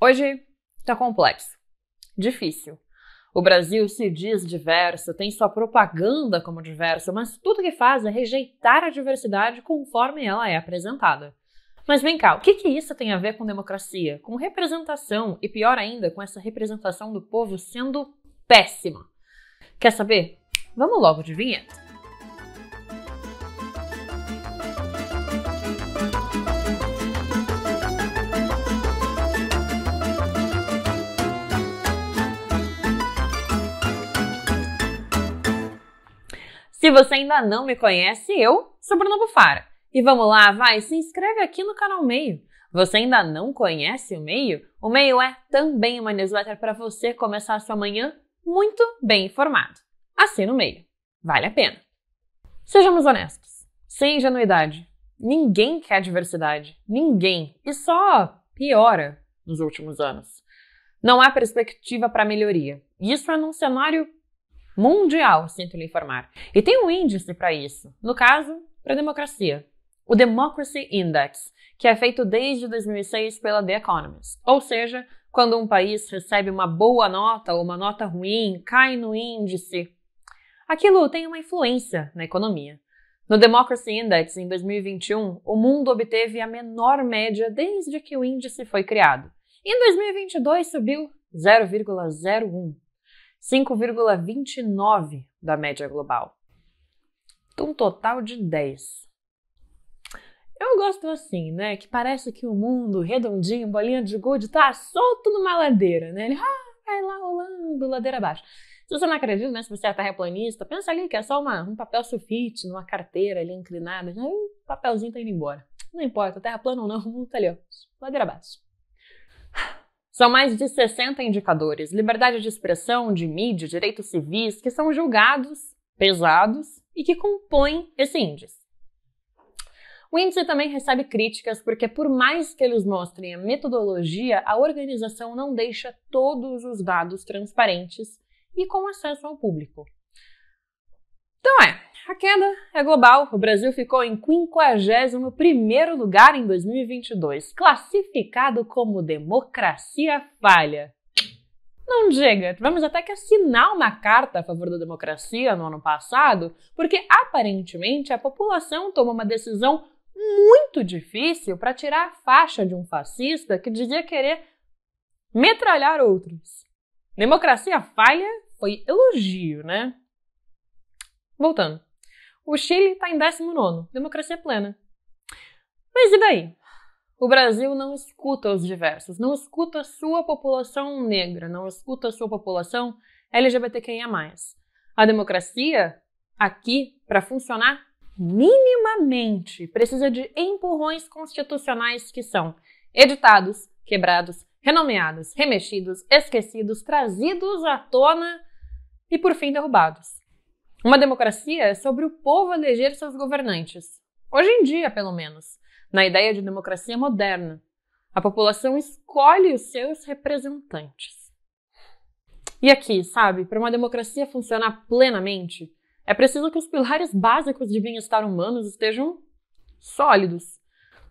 Hoje está complexo, difícil. O Brasil se diz diverso, tem sua propaganda como diversa, mas tudo que faz é rejeitar a diversidade conforme ela é apresentada. Mas vem cá, o que, que isso tem a ver com democracia, com representação e pior ainda, com essa representação do povo sendo péssima? Quer saber? Vamos logo de vinheta. Se você ainda não me conhece, eu sou Bruna Bufara. E vamos lá, vai, se inscreve aqui no canal Meio. Você ainda não conhece o Meio? O Meio é também uma newsletter para você começar a sua manhã muito bem informado. Assina o Meio. Vale a pena. Sejamos honestos, sem ingenuidade. Ninguém quer diversidade. Ninguém. E só piora nos últimos anos. Não há perspectiva para melhoria. Isso é num cenário mundial, sinto lhe informar. E tem um índice para isso, no caso, para a democracia. O Democracy Index, que é feito desde 2006 pela The Economist. Ou seja, quando um país recebe uma boa nota ou uma nota ruim, cai no índice, aquilo tem uma influência na economia. No Democracy Index, em 2021, o mundo obteve a menor média desde que o índice foi criado. Em 2022, subiu 0,01. 5,29 da média global. Então, um total de 10. Eu gosto assim, né? Que parece que o mundo redondinho, bolinha de gude, tá solto numa ladeira, né? Ele ah, vai lá rolando, ladeira abaixo. Se você não acredita, né? Se você é terraplanista, pensa ali que é só uma, um papel sulfite, numa carteira ali inclinada. O né? papelzinho tá indo embora. Não importa, terra plana ou não, o mundo tá ali, ó, ladeira abaixo. São mais de 60 indicadores, liberdade de expressão, de mídia, direitos civis, que são julgados, pesados e que compõem esse índice. O índice também recebe críticas porque, por mais que eles mostrem a metodologia, a organização não deixa todos os dados transparentes e com acesso ao público. Então é, a queda é global. O Brasil ficou em 51 primeiro lugar em 2022, classificado como democracia falha. Não diga, tivemos até que assinar uma carta a favor da democracia no ano passado, porque aparentemente a população tomou uma decisão muito difícil para tirar a faixa de um fascista que dizia querer metralhar outros. Democracia falha foi elogio, né? Voltando. O Chile está em 19, democracia plena. Mas e daí? O Brasil não escuta os diversos, não escuta a sua população negra, não escuta a sua população LGBTQIA. A democracia, aqui, para funcionar minimamente, precisa de empurrões constitucionais que são editados, quebrados, renomeados, remexidos, esquecidos, trazidos à tona e, por fim, derrubados. Uma democracia é sobre o povo eleger seus governantes. Hoje em dia, pelo menos, na ideia de democracia moderna, a população escolhe os seus representantes. E aqui, sabe, para uma democracia funcionar plenamente, é preciso que os pilares básicos de bem-estar humanos estejam sólidos.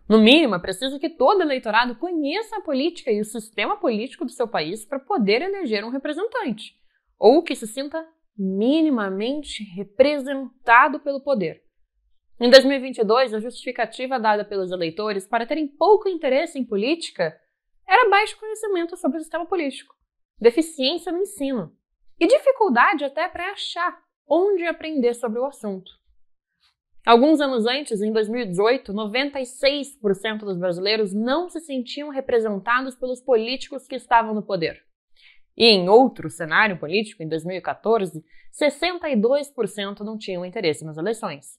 No mínimo, é preciso que todo eleitorado conheça a política e o sistema político do seu país para poder eleger um representante, ou que se sinta minimamente representado pelo poder. Em 2022, a justificativa dada pelos eleitores para terem pouco interesse em política era baixo conhecimento sobre o sistema político, deficiência no ensino e dificuldade até para achar onde aprender sobre o assunto. Alguns anos antes, em 2018, 96% dos brasileiros não se sentiam representados pelos políticos que estavam no poder. E em outro cenário político, em 2014, 62% não tinham interesse nas eleições.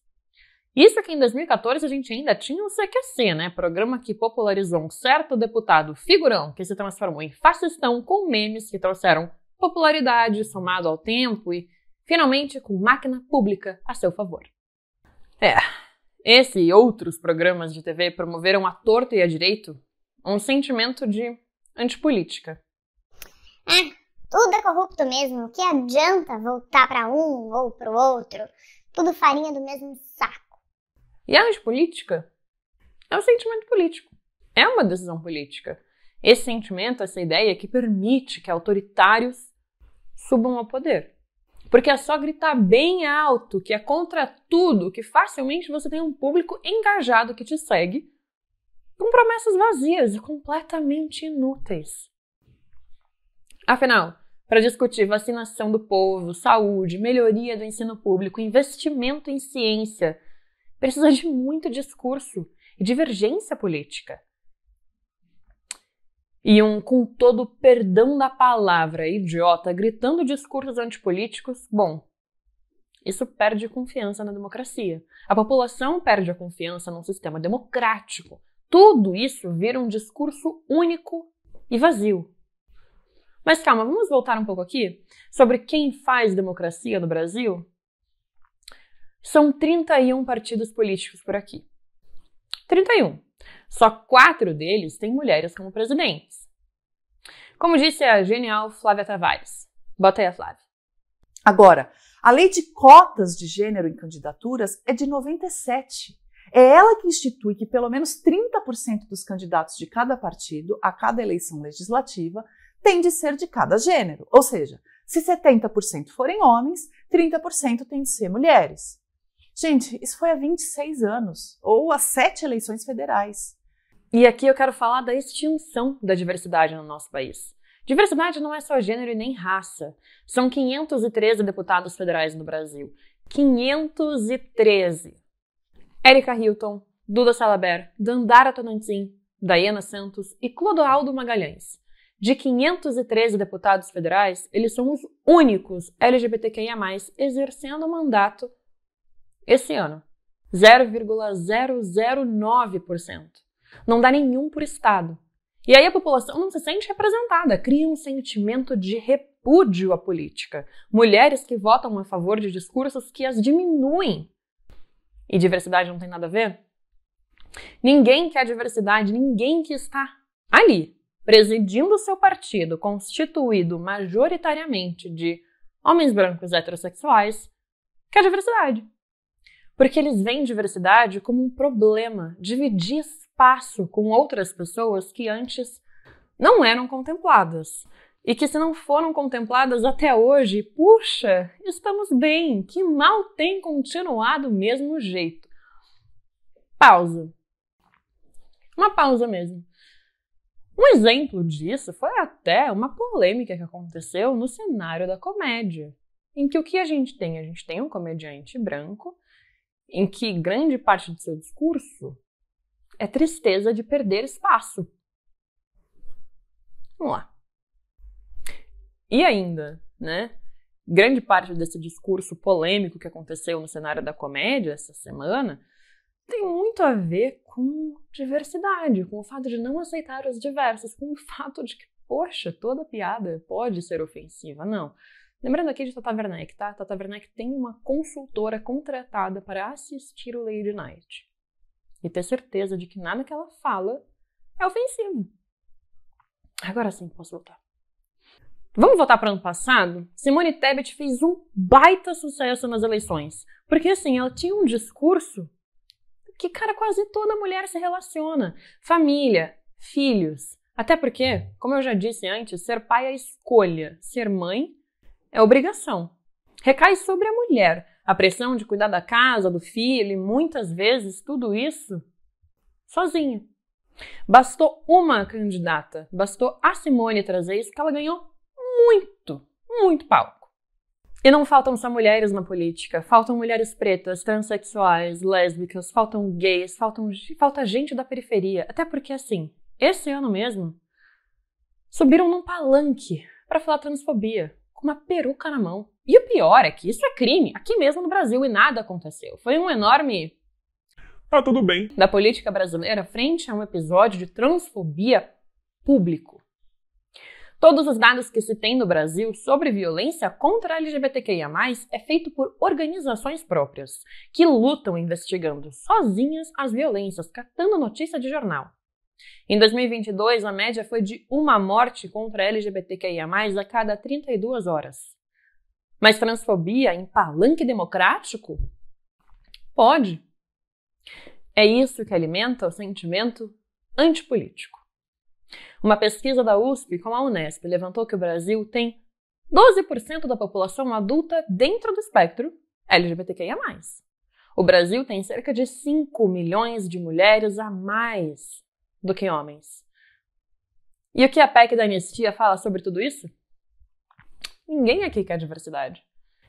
Isso é que em 2014 a gente ainda tinha o CQC, né? Programa que popularizou um certo deputado figurão que se transformou em fascistão com memes que trouxeram popularidade somado ao tempo e, finalmente, com máquina pública a seu favor. É, esse e outros programas de TV promoveram à torta e à direito um sentimento de antipolítica. É. Tudo é corrupto mesmo. O Que adianta voltar para um ou para o outro? Tudo farinha do mesmo saco. E a política é um sentimento político. É uma decisão política. Esse sentimento, essa ideia que permite que autoritários subam ao poder. Porque é só gritar bem alto, que é contra tudo, que facilmente você tem um público engajado que te segue, com promessas vazias e completamente inúteis. Afinal, para discutir vacinação do povo, saúde, melhoria do ensino público, investimento em ciência, precisa de muito discurso e divergência política. E um com todo o perdão da palavra idiota gritando discursos antipolíticos, bom, isso perde confiança na democracia. A população perde a confiança num sistema democrático. Tudo isso vira um discurso único e vazio. Mas calma, vamos voltar um pouco aqui sobre quem faz democracia no Brasil? São 31 partidos políticos por aqui. 31. Só quatro deles têm mulheres como presidentes. Como disse a genial Flávia Tavares. Bota aí a Flávia. Agora, a lei de cotas de gênero em candidaturas é de 97. É ela que institui que pelo menos 30% dos candidatos de cada partido, a cada eleição legislativa, tem de ser de cada gênero, ou seja, se 70% forem homens, 30% tem de ser mulheres. Gente, isso foi há 26 anos, ou há sete eleições federais. E aqui eu quero falar da extinção da diversidade no nosso país. Diversidade não é só gênero e nem raça. São 513 deputados federais no Brasil. 513! Érica Hilton, Duda Salaber, Dandara Tonantzin, Dayana Santos e Clodoaldo Magalhães. De 513 deputados federais, eles são os únicos LGBTQIA, exercendo o mandato esse ano. 0,009%. Não dá nenhum por Estado. E aí a população não se sente representada, cria um sentimento de repúdio à política. Mulheres que votam a favor de discursos que as diminuem. E diversidade não tem nada a ver? Ninguém quer diversidade, ninguém que está ali, presidindo seu partido constituído majoritariamente de homens brancos heterossexuais, que é a diversidade. Porque eles veem diversidade como um problema, dividir espaço com outras pessoas que antes não eram contempladas. E que, se não foram contempladas até hoje, puxa, estamos bem, que mal tem continuado do mesmo jeito. Pausa. Uma pausa mesmo. Um exemplo disso foi até uma polêmica que aconteceu no cenário da comédia, em que o que a gente tem? A gente tem um comediante branco, em que grande parte do seu discurso é tristeza de perder espaço. Vamos lá. E ainda, né? Grande parte desse discurso polêmico que aconteceu no cenário da comédia essa semana tem muito a ver com diversidade, com o fato de não aceitar os diversos, com o fato de que, poxa, toda piada pode ser ofensiva. Não. Lembrando aqui de Tata Werneck, tá? Tata Werneck tem uma consultora contratada para assistir o Lady Night e ter certeza de que nada que ela fala é ofensivo. Agora sim, posso voltar. Vamos voltar para ano passado? Simone Tebet fez um baita sucesso nas eleições. Porque assim, ela tinha um discurso que, cara, quase toda mulher se relaciona: família, filhos. Até porque, como eu já disse antes, ser pai é escolha, ser mãe é obrigação. Recai sobre a mulher. A pressão de cuidar da casa, do filho e muitas vezes tudo isso sozinha. Bastou uma candidata, bastou a Simone trazer isso que ela ganhou muito, muito pau. E não faltam só mulheres na política, faltam mulheres pretas, transexuais, lésbicas, faltam gays, faltam, falta gente da periferia. Até porque, assim, esse ano mesmo, subiram num palanque para falar transfobia, com uma peruca na mão. E o pior é que isso é crime, aqui mesmo no Brasil, e nada aconteceu. Foi um enorme. Tá tudo bem. Da política brasileira frente a um episódio de transfobia público. Todos os dados que se tem no Brasil sobre violência contra a LGBTQIA+, é feito por organizações próprias, que lutam investigando sozinhas as violências, catando notícia de jornal. Em 2022, a média foi de uma morte contra a LGBTQIA+, a cada 32 horas. Mas transfobia em palanque democrático? Pode. É isso que alimenta o sentimento antipolítico. Uma pesquisa da USP com a Unesp levantou que o Brasil tem 12% da população adulta dentro do espectro LGBTQIA. O Brasil tem cerca de 5 milhões de mulheres a mais do que homens. E o que a PEC da anistia fala sobre tudo isso? Ninguém aqui quer diversidade.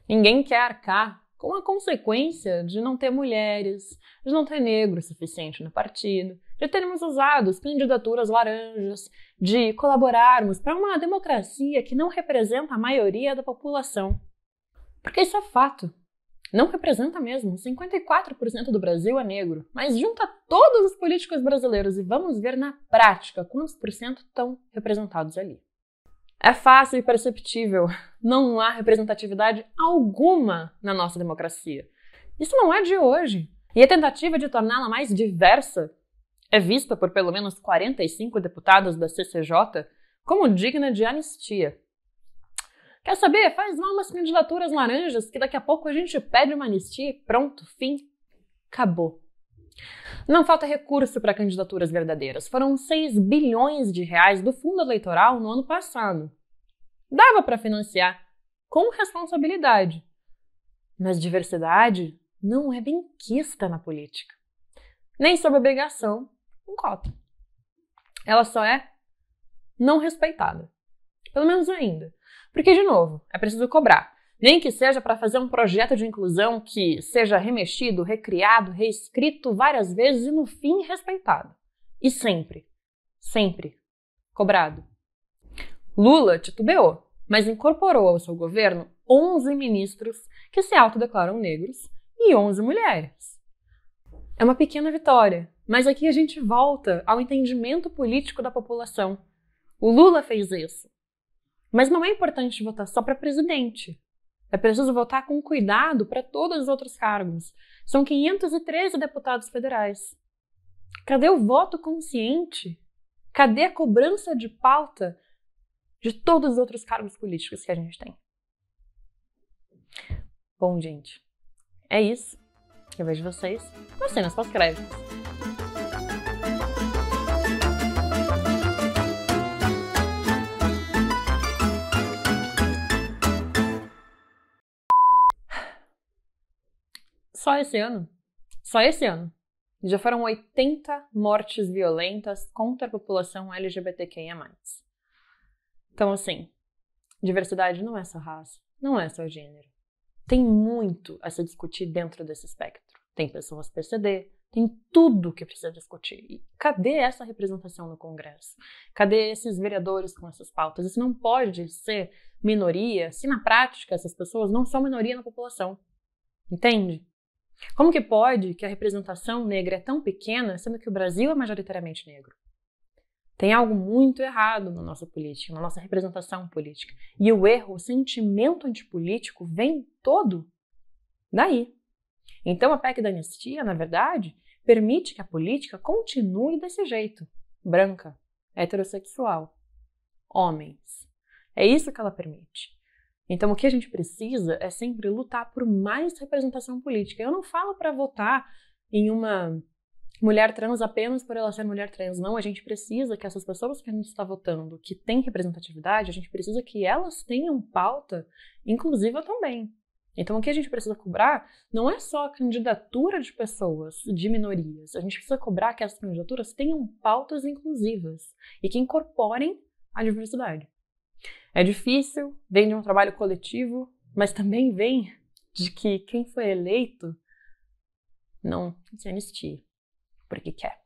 Ninguém quer arcar com a consequência de não ter mulheres, de não ter negro suficiente no partido, de termos usado candidaturas laranjas, de colaborarmos para uma democracia que não representa a maioria da população. Porque isso é fato. Não representa mesmo. 54% do Brasil é negro. Mas junta todos os políticos brasileiros e vamos ver na prática quantos por cento estão representados ali. É fácil e perceptível. Não há representatividade alguma na nossa democracia. Isso não é de hoje. E a tentativa de torná-la mais diversa é vista por pelo menos 45 deputados da CCJ como digna de anistia. Quer saber? Faz lá umas candidaturas laranjas que daqui a pouco a gente pede uma anistia e pronto, fim. Acabou. Não falta recurso para candidaturas verdadeiras. Foram 6 bilhões de reais do fundo eleitoral no ano passado. Dava para financiar com responsabilidade. Mas diversidade não é benquista na política. Nem sob obrigação, com cota. Ela só é não respeitada. Pelo menos ainda. Porque, de novo, é preciso cobrar. Nem que seja para fazer um projeto de inclusão que seja remexido, recriado, reescrito várias vezes e, no fim, respeitado. E sempre, sempre cobrado. Lula titubeou, mas incorporou ao seu governo 11 ministros que se autodeclaram negros e 11 mulheres. É uma pequena vitória, mas aqui a gente volta ao entendimento político da população. O Lula fez isso. Mas não é importante votar só para presidente. É preciso votar com cuidado para todos os outros cargos. São 513 deputados federais. Cadê o voto consciente? Cadê a cobrança de pauta de todos os outros cargos políticos que a gente tem? Bom, gente, é isso. Eu vejo vocês nas cenas pós-créditos. só esse ano. Só esse ano. Já foram 80 mortes violentas contra a população LGBTQIA. Então, assim, diversidade não é só raça, não é só gênero. Tem muito a se discutir dentro desse espectro. Tem pessoas PCD, tem tudo que precisa discutir. E cadê essa representação no Congresso? Cadê esses vereadores com essas pautas? Isso não pode ser minoria se, na prática, essas pessoas não são minoria na população. Entende? Como que pode que a representação negra é tão pequena, sendo que o Brasil é majoritariamente negro? Tem algo muito errado na nossa política, na nossa representação política. E o erro, o sentimento antipolítico vem todo daí. Então a PEC da anistia, na verdade, permite que a política continue desse jeito: branca, heterossexual, homens. É isso que ela permite. Então, o que a gente precisa é sempre lutar por mais representação política. Eu não falo para votar em uma mulher trans apenas por ela ser mulher trans. Não, a gente precisa que essas pessoas que a gente está votando, que têm representatividade, a gente precisa que elas tenham pauta inclusiva também. Então, o que a gente precisa cobrar não é só a candidatura de pessoas de minorias. A gente precisa cobrar que essas candidaturas tenham pautas inclusivas e que incorporem a diversidade. É difícil, vem de um trabalho coletivo, mas também vem de que quem foi eleito não se anistia, porque quer.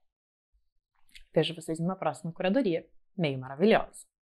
Vejo vocês numa próxima curadoria, meio maravilhosa.